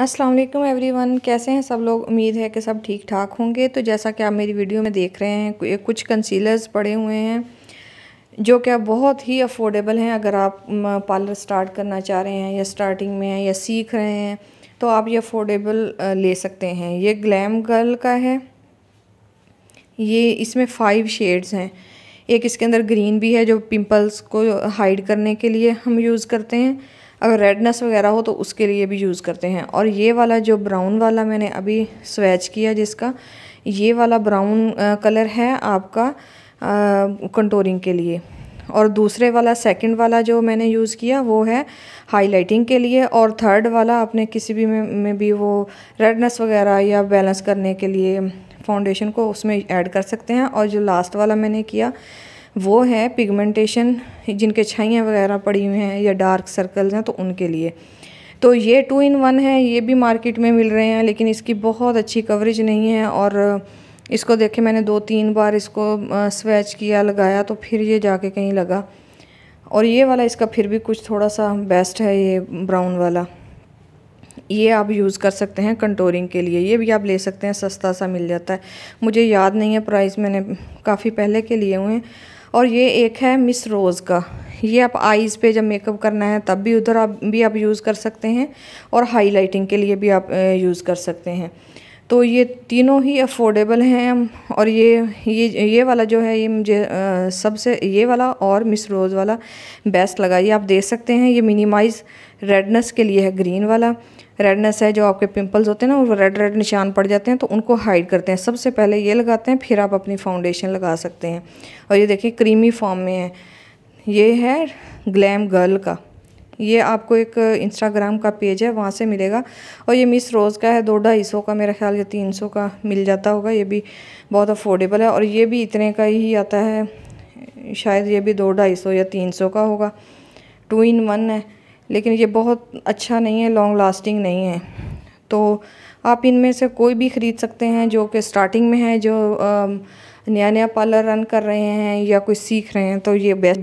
अस्सलाम वालेकुम एवरीवन कैसे हैं सब लोग उम्मीद है कि सब ठीक ठाक होंगे तो जैसा कि आप मेरी वीडियो में देख रहे हैं कुछ कंसीलर्स पड़े हुए हैं जो अब बहुत ही अफोर्डेबल हैं अगर आप पार्लर स्टार्ट करना चाह रहे हैं या स्टार्टिंग में हैं या सीख रहे हैं तो आप ये अफोर्डेबल ले सकते हैं ये ग्लैम गर्ल का है ये इसमें फ़ाइव शेड्स हैं एक इसके अंदर ग्रीन भी है जो पिंपल्स को हाइड करने के लिए हम यूज़ करते हैं अगर रेडनेस वगैरह हो तो उसके लिए भी यूज़ करते हैं और ये वाला जो ब्राउन वाला मैंने अभी स्वैच किया जिसका ये वाला ब्राउन कलर है आपका कंटोरिंग के लिए और दूसरे वाला सेकंड वाला जो मैंने यूज़ किया वो है हाइलाइटिंग के लिए और थर्ड वाला आपने किसी भी में, में भी वो रेडनेस वगैरह या बैलेंस करने के लिए फाउंडेशन को उसमें ऐड कर सकते हैं और जो लास्ट वाला मैंने किया वो है पिगमेंटेशन जिनके छाइयाँ वगैरह पड़ी हुई हैं या डार्क सर्कल्स हैं तो उनके लिए तो ये टू इन वन है ये भी मार्केट में मिल रहे हैं लेकिन इसकी बहुत अच्छी कवरेज नहीं है और इसको देखे मैंने दो तीन बार इसको स्वेच किया लगाया तो फिर ये जाके कहीं लगा और ये वाला इसका फिर भी कुछ थोड़ा सा बेस्ट है ये ब्राउन वाला ये आप यूज़ कर सकते हैं कंटोरिंग के लिए ये भी आप ले सकते हैं सस्ता सा मिल जाता है मुझे याद नहीं है प्राइस मैंने काफ़ी पहले के लिए हुए हैं और ये एक है मिस रोज़ का ये आप आईज़ पे जब मेकअप करना है तब भी उधर आप भी आप यूज़ कर सकते हैं और हाइलाइटिंग के लिए भी आप यूज़ कर सकते हैं तो ये तीनों ही अफोर्डेबल हैं और ये ये ये वाला जो है ये मुझे सबसे ये वाला और मिस रोज़ वाला बेस्ट लगा ये आप देख सकते हैं ये मिनिमाइज़ रेडनेस के लिए है ग्रीन वाला रेडनेस है जो आपके पिंपल्स होते हैं ना वो रेड रेड निशान पड़ जाते हैं तो उनको हाइड करते हैं सबसे पहले ये लगाते हैं फिर आप अपनी फाउंडेशन लगा सकते हैं और ये देखिए क्रीमी फॉर्म में है ये है ग्लैम गर्ल का ये आपको एक इंस्टाग्राम का पेज है वहाँ से मिलेगा और ये मिस रोज़ का है दो ढाई सौ का मेरा ख्याल ये तीन सौ का मिल जाता होगा ये भी बहुत अफोर्डेबल है और ये भी इतने का ही आता है शायद ये भी दो ढाई सौ या तीन सौ का होगा टू इन वन है लेकिन ये बहुत अच्छा नहीं है लॉन्ग लास्टिंग नहीं है तो आप इनमें से कोई भी ख़रीद सकते हैं जो कि स्टार्टिंग में है जो नया नया पार्लर रन कर रहे हैं या कुछ सीख रहे हैं तो ये बेस्ट